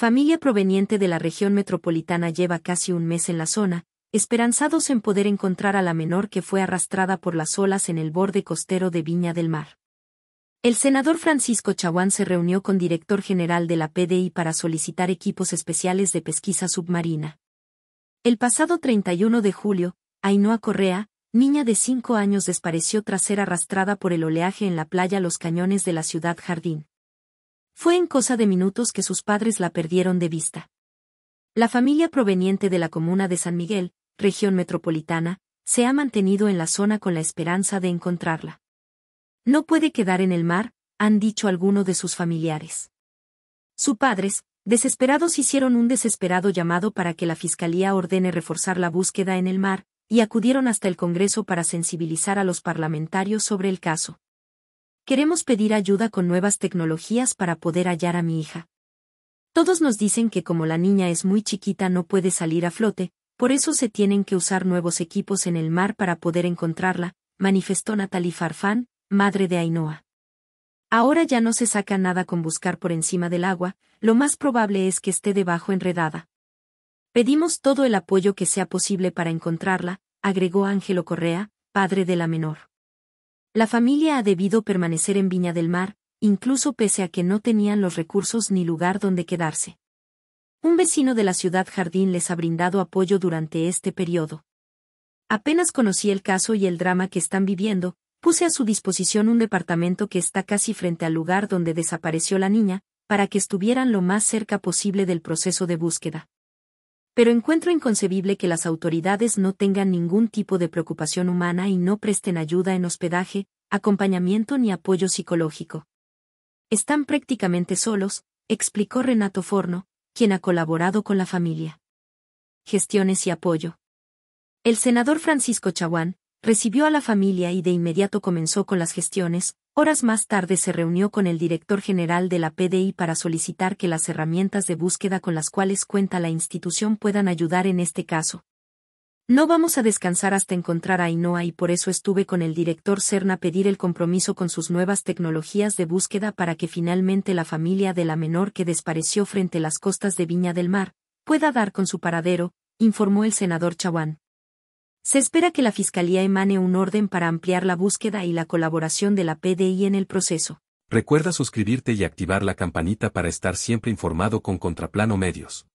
familia proveniente de la región metropolitana lleva casi un mes en la zona, esperanzados en poder encontrar a la menor que fue arrastrada por las olas en el borde costero de Viña del Mar. El senador Francisco Chaguán se reunió con director general de la PDI para solicitar equipos especiales de pesquisa submarina. El pasado 31 de julio, Ainhoa Correa, niña de cinco años, desapareció tras ser arrastrada por el oleaje en la playa Los Cañones de la ciudad Jardín. Fue en cosa de minutos que sus padres la perdieron de vista. La familia proveniente de la comuna de San Miguel, región metropolitana, se ha mantenido en la zona con la esperanza de encontrarla. No puede quedar en el mar, han dicho algunos de sus familiares. Sus padres, desesperados, hicieron un desesperado llamado para que la Fiscalía ordene reforzar la búsqueda en el mar, y acudieron hasta el Congreso para sensibilizar a los parlamentarios sobre el caso. Queremos pedir ayuda con nuevas tecnologías para poder hallar a mi hija. Todos nos dicen que como la niña es muy chiquita no puede salir a flote, por eso se tienen que usar nuevos equipos en el mar para poder encontrarla, manifestó Natalie Farfán, madre de Ainhoa. Ahora ya no se saca nada con buscar por encima del agua, lo más probable es que esté debajo enredada. Pedimos todo el apoyo que sea posible para encontrarla, agregó Ángelo Correa, padre de la menor. La familia ha debido permanecer en Viña del Mar, incluso pese a que no tenían los recursos ni lugar donde quedarse. Un vecino de la ciudad Jardín les ha brindado apoyo durante este periodo. Apenas conocí el caso y el drama que están viviendo, puse a su disposición un departamento que está casi frente al lugar donde desapareció la niña, para que estuvieran lo más cerca posible del proceso de búsqueda pero encuentro inconcebible que las autoridades no tengan ningún tipo de preocupación humana y no presten ayuda en hospedaje, acompañamiento ni apoyo psicológico. Están prácticamente solos, explicó Renato Forno, quien ha colaborado con la familia. Gestiones y apoyo. El senador Francisco Chaguán recibió a la familia y de inmediato comenzó con las gestiones, Horas más tarde se reunió con el director general de la PDI para solicitar que las herramientas de búsqueda con las cuales cuenta la institución puedan ayudar en este caso. No vamos a descansar hasta encontrar a Ainoa y por eso estuve con el director Cerna pedir el compromiso con sus nuevas tecnologías de búsqueda para que finalmente la familia de la menor que desapareció frente las costas de Viña del Mar pueda dar con su paradero, informó el senador Chauán. Se espera que la Fiscalía emane un orden para ampliar la búsqueda y la colaboración de la PDI en el proceso. Recuerda suscribirte y activar la campanita para estar siempre informado con Contraplano Medios.